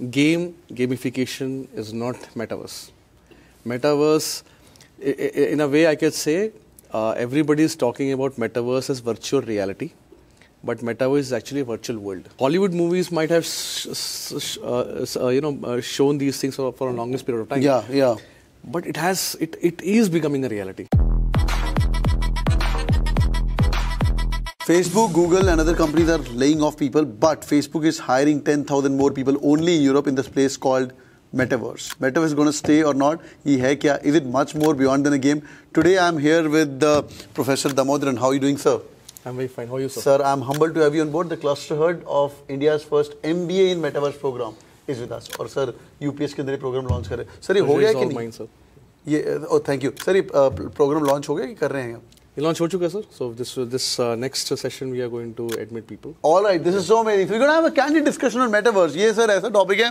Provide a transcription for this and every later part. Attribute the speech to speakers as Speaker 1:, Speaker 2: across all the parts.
Speaker 1: game gamification is not metaverse. Metaverse, in a way, I could say uh, everybody is talking about metaverse as virtual reality, but metaverse is actually a virtual world. Hollywood movies might have, uh, uh, you know, uh, shown these things for, for a longest period of time. Yeah, yeah. But it has, it, it is becoming a reality.
Speaker 2: Facebook, Google, and other companies are laying off people, but Facebook is hiring 10,000 more people only in Europe in this place called Metaverse. Metaverse is going to stay or not? Is it much more beyond than a game? Today I am here with uh, Professor Damodaran. How are you doing, sir?
Speaker 1: I'm very fine. How are you,
Speaker 2: sir? Sir, I'm humbled to have you on board. The cluster herd of India's first MBA in Metaverse program is with us. Or, sir, UPS के program launch. Launch कर रहे हैं sir ये हो sir? कि नहीं sir ये oh thank you sir ये प्रोग्राम लॉन्च ये लॉन्च हो चुका है sir so this this next session
Speaker 1: we are going to admit people
Speaker 2: alright this is so amazing we gonna have a candid discussion on metaverse ये sir ऐसा topic है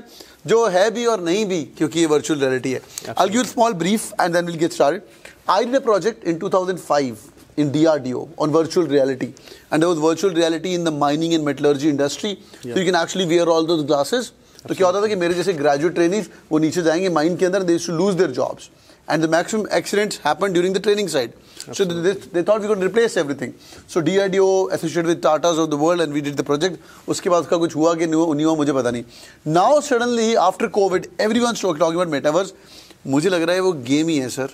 Speaker 2: जो है भी और नहीं भी क्योंकि ये वर्चुअल रियलिटी है I give small brief and then will get started I did a project in 2005 in DRDO on virtual reality. And there was virtual reality in the mining and metallurgy industry. Yeah. So you can actually wear all those glasses. तो क्या होता था कि मेरे जैसे graduate training वो नीचे जाएंगे माइन के अंदर they to lose their jobs and the maximum accidents happened during the training side. Absolutely. So they, they thought we could replace everything. So DRDO associated with Tata's of the world and we did the project. उसके बाद उसका कुछ हुआ कि नहीं हुआ मुझे पता नहीं. Now suddenly after COVID everyone's talking about metaverse. मुझे लग रहा है वो game ही है sir.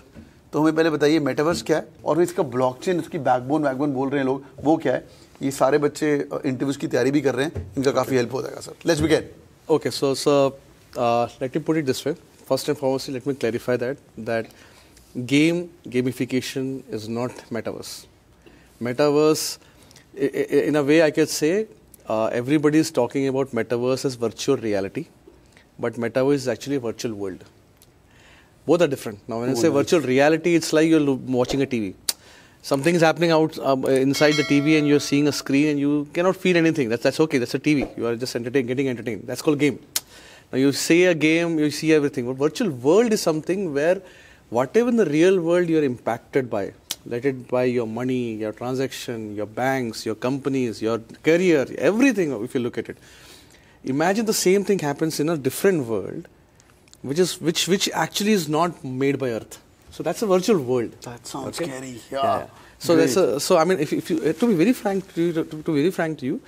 Speaker 2: तो हमें पहले बताइए मेटावर्स क्या है और इसका ब्लॉकचेन इसकी बैकबोन बैकबोन बोल रहे हैं लोग वो क्या है ये सारे बच्चे इंटरव्यूज की तैयारी भी कर रहे हैं इनका काफ़ी हेल्प हो जाएगा sir
Speaker 1: let's begin okay so sir let me put it this way first and foremost, let me clarify that that game gamification is not metaverse. Metaverse, in a way, I could say uh, everybody is talking about metaverse as virtual reality, but metaverse is actually a virtual world. Both are different. Now, when oh, I say nice. virtual reality, it's like you're watching a TV. Something is happening out um, inside the TV, and you're seeing a screen, and you cannot feel anything. That's that's okay. That's a TV. You are just entertain, getting entertained. That's called game. You say a game, you see everything. But virtual world is something where whatever in the real world you're impacted by, let it by your money, your transaction, your banks, your companies, your career, everything if you look at it. Imagine the same thing happens in a different world, which is which which actually is not made by Earth. So that's a virtual world. That sounds
Speaker 2: okay? scary. Yeah. yeah.
Speaker 1: So Great. that's a, so I mean if, if you to be very frank to, you, to, to be very frank to you,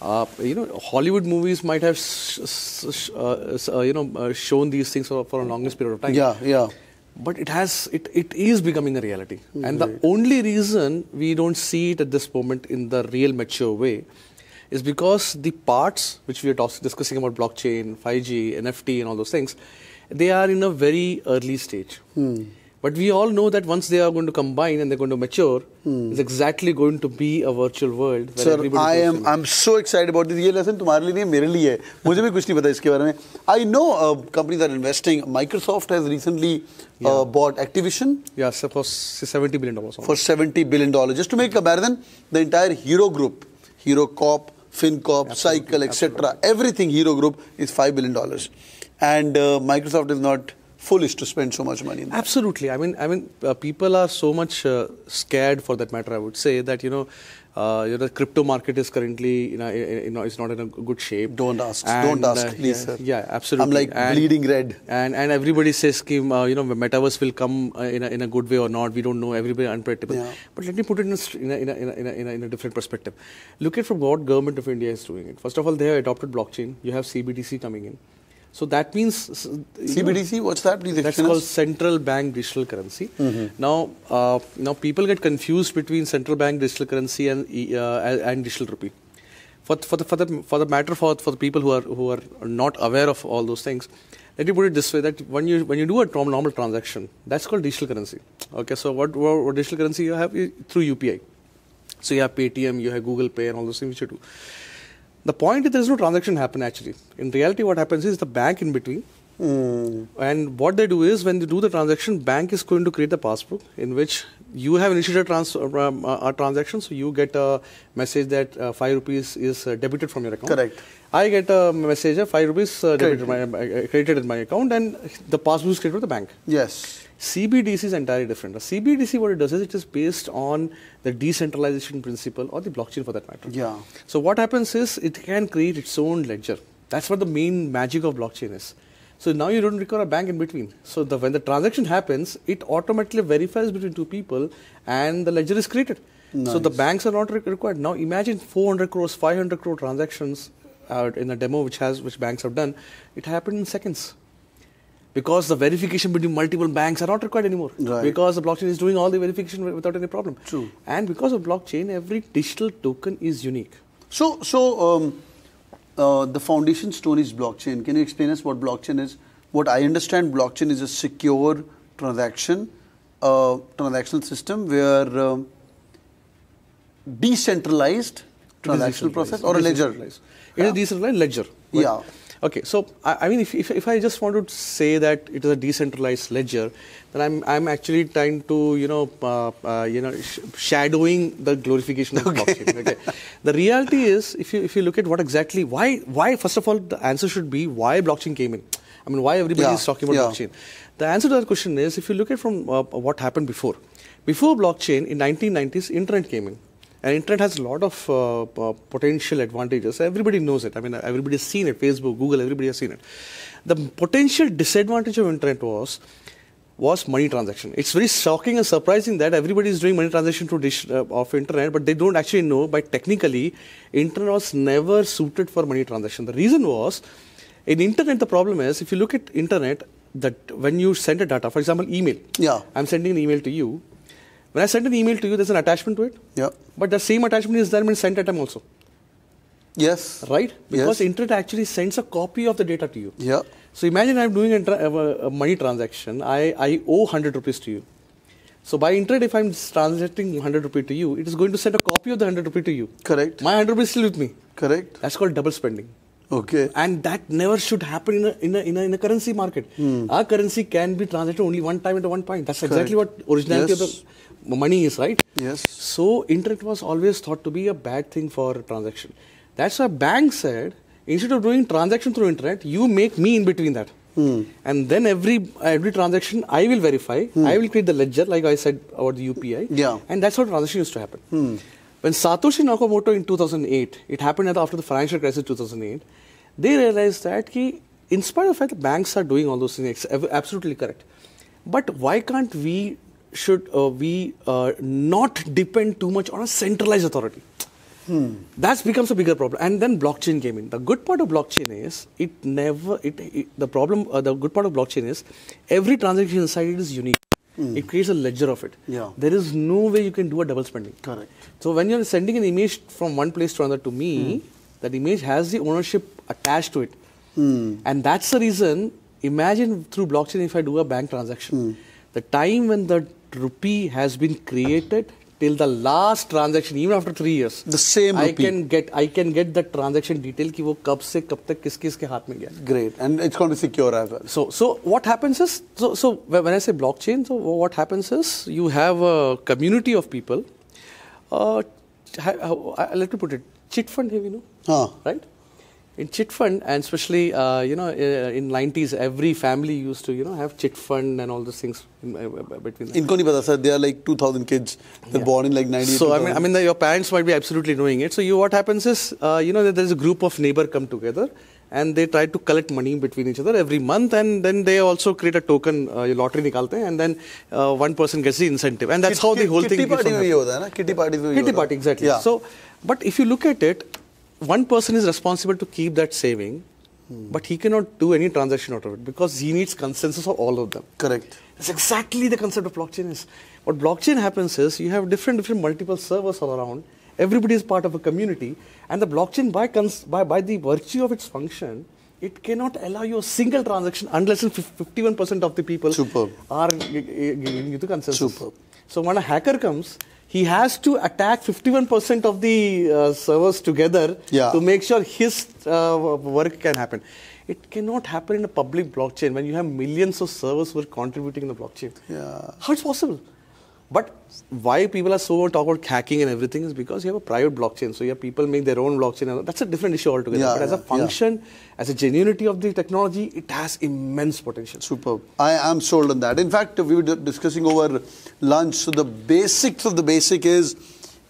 Speaker 1: uh, you know, Hollywood movies might have, uh, uh, you know, uh, shown these things for, for a longest period of time. Yeah, yeah. But it has, it, it is becoming a reality. Mm -hmm. And the only reason we don't see it at this moment in the real mature way is because the parts which we are discussing about blockchain, 5G, NFT, and all those things, they are in a very early stage. Mm. But we all know that once they are going to combine and they're going to mature, hmm. it's exactly going to be a virtual world. Sir, I am
Speaker 2: I'm so excited about this. ये lesson तुम्हारे लिए नहीं know uh, companies are investing. Microsoft has recently uh, yeah. bought Activision. Yeah,
Speaker 1: so for 70 billion dollars.
Speaker 2: For 70 billion dollars. Just to make a comparison, the entire Hero Group, Hero Corp, FinCorp, Cycle, etc. Everything Hero Group is five billion dollars, and uh, Microsoft is not foolish to spend so much money.
Speaker 1: Absolutely. I mean, I mean, uh, people are so much uh, scared for that matter. I would say that you know, uh, you know, the crypto market is currently you know, you know, it's not in a good shape. Don't ask. And, don't uh, ask, please, yeah, yeah, absolutely. I'm like and, bleeding red. And and everybody says, Kim, uh, you know, metaverse will come uh, in a, in a good way or not. We don't know. Everybody unpredictable. Yeah. But let me put it in a, in a, in, a, in, a, in, a, in a different perspective. Look at from what government of India is doing it. First of all, they have adopted blockchain. You have CBDC coming in. So that means CBDC. Know, what's that? Please that's called us? central bank digital currency. Mm-hmm. Now, uh, now people get confused between central bank digital currency and uh, and digital rupee. For for the for the for the matter for for the people who are who are not aware of all those things, let me put it this way: that when you when you do a normal transaction, that's called digital currency. Okay, so what what, what digital currency you have through UPI. So you have Paytm, you have Google Pay, and all those things which you do. The point is there is no transaction happen actually. In reality, what happens is the bank in between. Mm. And what they do is when they do the transaction, bank is going to create the passbook in which you have initiated trans- uh, a transaction, so you get a message that uh, five rupees is uh, debited from your account. Correct. I get a message of five rupees uh, debited my, uh, in my account, and the passbook is created by the bank. Yes. CBDC is entirely different. A CBDC, what it does is it is based on the decentralization principle or the blockchain for that matter. Yeah. So what happens is it can create its own ledger. That's what the main magic of blockchain is. So now you don't require a bank in between. So the, when the transaction happens, it automatically verifies between two people and the ledger is created. Nice. So the banks are not re required. Now imagine 400 crores, 500 crore transactions uh, in a demo which has which banks have done. It happened in seconds because the verification between multiple banks are not required anymore right. because the blockchain is doing all the verification without any problem true and because of blockchain every digital token is
Speaker 2: unique so so um, uh, the foundation stone is blockchain can you explain us what blockchain is what i understand blockchain is a secure transaction uh, transactional system where um, decentralized transactional decentralized. process or a ledger
Speaker 1: it decentralized ledger right? yeah Okay, so I, I mean, if, if, if, I just want to say that it is a decentralized ledger, then I'm, I'm actually trying to, you know, uh, uh, you know, sh shadowing the glorification of okay. blockchain. Okay, the reality is, if you if you look at what exactly why why first of all the answer should be why blockchain came in. I mean, why everybody yeah, is talking about yeah. blockchain. The answer to that question is, if you look at from uh, what happened before, before blockchain in 1990s, internet came in. And internet has a lot of uh, potential advantages. Everybody knows it. I mean, everybody has seen it. Facebook, Google, everybody has seen it. The potential disadvantage of internet was was money transaction. It's very shocking and surprising that everybody is doing money transaction through dish, uh, of internet, but they don't actually know. But technically, internet was never suited for money transaction. The reason was, in internet, the problem is if you look at internet, that when you send a data, for example, email. Yeah. I'm sending an email to you. When I send an email to you, there's an attachment to it. Yeah. But the same attachment is there in sent atom also. Yes. Right? Because yes. internet actually sends a copy of the data to you. Yeah. So imagine I'm doing a, tra- a money transaction. I, I owe 100 rupees to you. So by internet, if I'm translating 100 rupee to you, it is going to send a copy of the 100 rupee to you. Correct. My 100 rupees is still with me. Correct. That's called double spending. Okay. And that never should happen in a, in a, in a, in a currency market. Hmm. Our currency can be transacted only one time at one point. That's Correct. exactly what originality yes. of the money is, right? Yes. So internet was always thought to be a bad thing for transaction. That's why bank said, instead of doing transaction through internet, you make me in between that. Hmm. And then every every transaction I will verify. Hmm. I will create the ledger, like I said about the UPI. Yeah. And that's how transaction used to happen. Hmm. When Satoshi Nakamoto in 2008, it happened after the financial crisis 2008, they realized that ki, in spite of the fact that banks are doing all those things, absolutely correct. But why can't we should uh, we uh, not depend too much on a centralized authority? Hmm. That becomes a bigger problem, and then blockchain came in. The good part of blockchain is it never it, it the problem. Uh, the good part of blockchain is every transaction inside it is unique mm. it creates a ledger of it. Yeah. There is no way you can do a double spending. Correct. So when you're sending an image from one place to another to me, mm. that image has the ownership attached to it. Mm. And that's the reason, imagine through blockchain if I do a bank transaction, hmm. the time when the rupee has been created till the last transaction even after three years the same I can get I can get the transaction detail कि वो कब से कब great and it's going to be secure as well so so what happens is so so when I say blockchain so what happens is you have a community of people uh, let me put it chit fund have you know ah. right in chit fund and especially uh, you know uh, in 90s every family used to you know have chit fund and all those things in, uh, between them. Inkoni
Speaker 2: sir there are like 2000 kids they're yeah. born in like 90 so i mean i mean
Speaker 1: the, your parents might be absolutely knowing it so you what happens is uh, you know there's a group of neighbor come together and they try to collect money between each other every month and then they also create a token uh, lottery nikalte and then uh, one person gets the incentive and that's how the whole kitty thing party bhi hota hai na kitty party bhi party exactly yeah. so but if you look at it one person is responsible to keep that saving, hmm. but he cannot do any transaction out of it because he needs consensus of all of them. Correct. That's exactly the concept of blockchain is. What blockchain happens is you have different, different multiple servers all around. Everybody is part of a community, and the blockchain, by, by, by the virtue of its function, it cannot allow you a single transaction unless 51% of the people Superb. are giving you the consensus. Superb. So when a hacker comes, he has to attack 51% of the uh, servers together yeah. to make sure his uh, work can happen. It cannot happen in a public blockchain when you have millions of servers who are contributing in the blockchain. Yeah. How possible? But why people are so talk about hacking and everything is because you have a private blockchain. So you have people make their own blockchain. And that's a different issue altogether. Yeah, but as a function, yeah. as a genuinity of the technology, it has immense potential. Superb. I am sold on that. In fact, we were discussing over
Speaker 2: lunch. So the basics of the basic is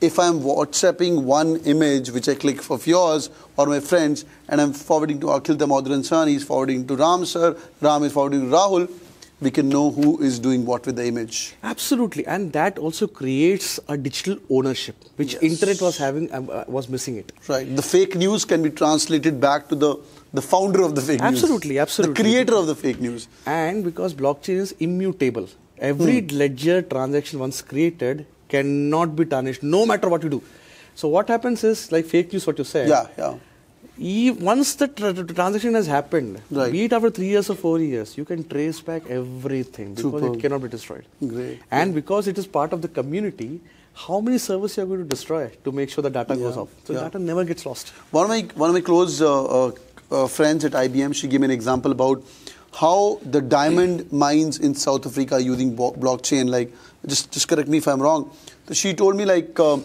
Speaker 2: if I'm WhatsApping one image, which I click of yours or my friends, and I'm forwarding to Akhil the Ansani, he's forwarding to Ram sir, Ram is forwarding to Rahul, we can know who is doing what with the image.
Speaker 1: Absolutely, and that also creates a digital ownership, which yes. internet was having um, uh, was missing it. Right, the fake news can be translated back to the the founder of the fake absolutely, news. Absolutely, absolutely. The creator of the fake news. And because blockchain is immutable, every hmm. ledger transaction once created cannot be tarnished, no matter what you do. So what happens is like fake news, what you said. Yeah, yeah once the tra transaction has happened, right. be it after three years or four years, you can trace back everything because it cannot be destroyed. Great. And because it is part of the community, how many servers you are going to destroy to make sure the data yeah. goes off? So yeah. data never gets lost.
Speaker 2: One of my one of my close uh, uh, uh, friends at IBM, she gave me an example about how the diamond mines in South Africa are using blockchain. Like, just just correct me if I'm wrong. So she told me like. Um,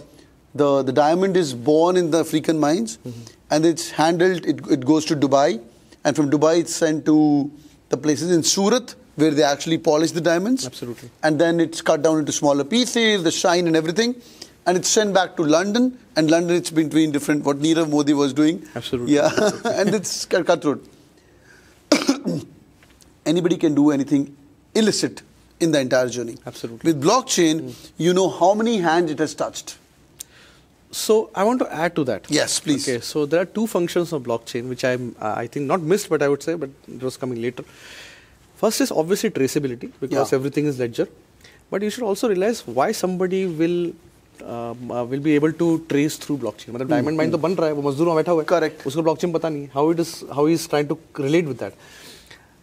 Speaker 2: the, the diamond is born in the African mines mm-hmm. and it's handled, it, it goes to Dubai. And from Dubai, it's sent to the places in Surat where they actually polish the diamonds. Absolutely. And then it's cut down into smaller pieces, the shine and everything. And it's sent back to London. And London, it's between different, what Nirav Modi was doing. Absolutely. Yeah. and it's cutthroat. Anybody can do anything illicit in the entire journey. Absolutely. With
Speaker 1: blockchain, mm. you know how many hands it has touched. So I want to add to that. Yes, please. Okay. So there are two functions of blockchain which I uh, I think not missed, but I would say, but it was coming later. First is obviously traceability because everything is ledger. But you should also realize why somebody will um, uh, will be able to trace through blockchain. Mm-hmm. diamond mine mm-hmm. the ban raha hai, Correct. Usko blockchain pata nahi. How How he is trying to relate with that?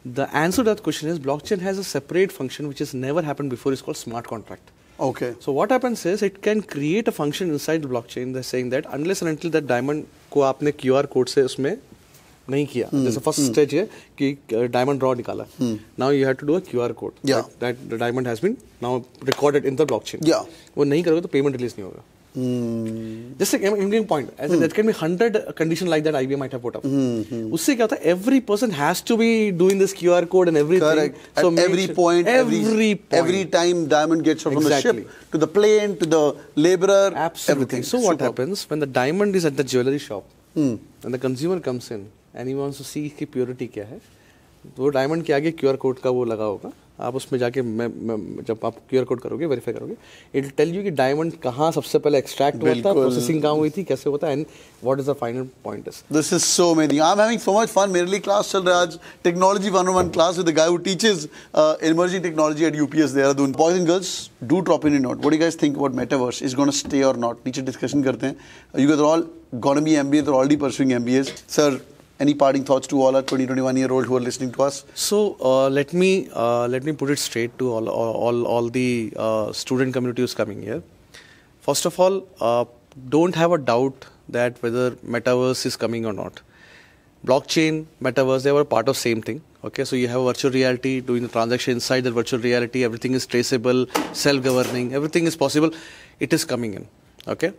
Speaker 1: The answer to that question is blockchain has a separate function which has never happened before. It's called smart contract. Okay. So what happens is it can create a function inside the blockchain They're saying that unless and until that diamond को आपने QR code से उसमें नहीं किया जैसे first stage है कि diamond draw निकाला now you have to do a QR code that diamond has been now recorded in the blockchain वो नहीं करोगे तो पेमेंट रिलीज नहीं होगा
Speaker 2: जैसे
Speaker 1: point can be hundred condition like that IBM might
Speaker 2: have
Speaker 1: उससे क्या होता है every person has to be doing this QR code and every so every point every every
Speaker 2: time diamond gets from the ship
Speaker 1: to the plane to the labourer everything so what happens when the diamond is at the jewellery shop and the consumer comes in and he wants to see इसकी purity क्या है वो diamond के आगे QR code का वो लगा होगा आप उसमें जाके मैं, मैं जब आप क्यूर कोड करोगे वेरीफाई करोगे इट टेल यू कि डायमंड कहाँ सबसे पहले एक्सट्रैक्ट हुआ था प्रोसेसिंग कहाँ हुई थी कैसे होता है and what is the final point is
Speaker 2: this is so many I am having so much fun मेरे लिए क्लास चल रहा है आज technology one one class with the guy who teaches emerging technology at UPS Dehradun boys and girls do drop in not what you guys think about metaverse is gonna stay और not नीचे discussion करते हैं you guys all gonna be MBA already pursuing MBAs sir Any parting thoughts to all our 20, 21 year old who are listening to
Speaker 1: us? So uh, let me uh, let me put it straight to all all all the uh, student community who's coming here. First of all, uh, don't have a doubt that whether metaverse is coming or not. Blockchain, metaverse, they were part of same thing. Okay, so you have virtual reality doing the transaction inside the virtual reality. Everything is traceable, self-governing. Everything is possible. It is coming in. Okay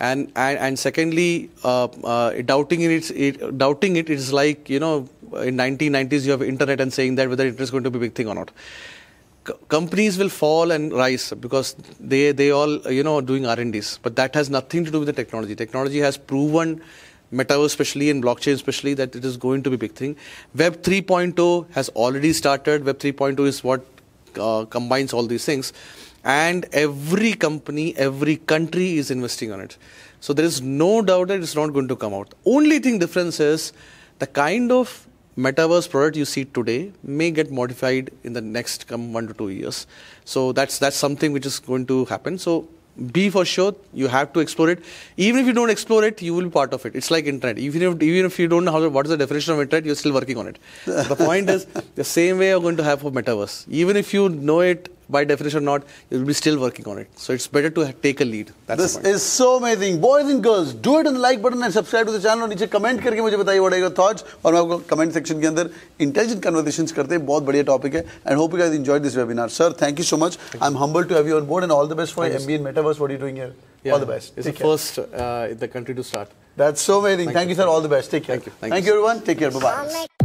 Speaker 1: and and, and secondly, uh, uh, doubting it, it, doubting it is like you know in 1990s you have internet and saying that whether it is going to be a big thing or not. companies will fall and rise because they they all you know doing R&Ds, but that has nothing to do with the technology. Technology has proven metaverse especially and blockchain especially that it is going to be a big thing web 3.0 has already started web 3.0 is what uh, combines all these things and every company, every country is investing on it. So there is no doubt that it's not going to come out. Only thing difference is the kind of metaverse product you see today may get modified in the next come one to two years. So that's that's something which is going to happen. So be for sure you have to explore it. Even if you don't explore it, you will be part of it. It's like internet. Even if even if you don't know how, what is the definition of internet, you're still working on it. the point is the same way you're going to have for metaverse. Even if you know it by definition or not, you'll be still working on it. So it's better to take a lead. this
Speaker 2: is so amazing. Boys and girls, do it in the like button and subscribe to the channel. And comment karke mujhe what are your thoughts. And in the comment section, ke andar, intelligent conversations karte hai, bahut topic. Hai. And hope you guys enjoyed this webinar. Sir, thank you so much. I'm humbled to have you on board and all the best for MBA
Speaker 1: and Metaverse. What are you doing here? all the best. It's the first uh, in the country to start.
Speaker 2: That's so amazing. Thank, you, sir. All the best. Take care. Thank you. thank you, everyone. Take care. Bye-bye.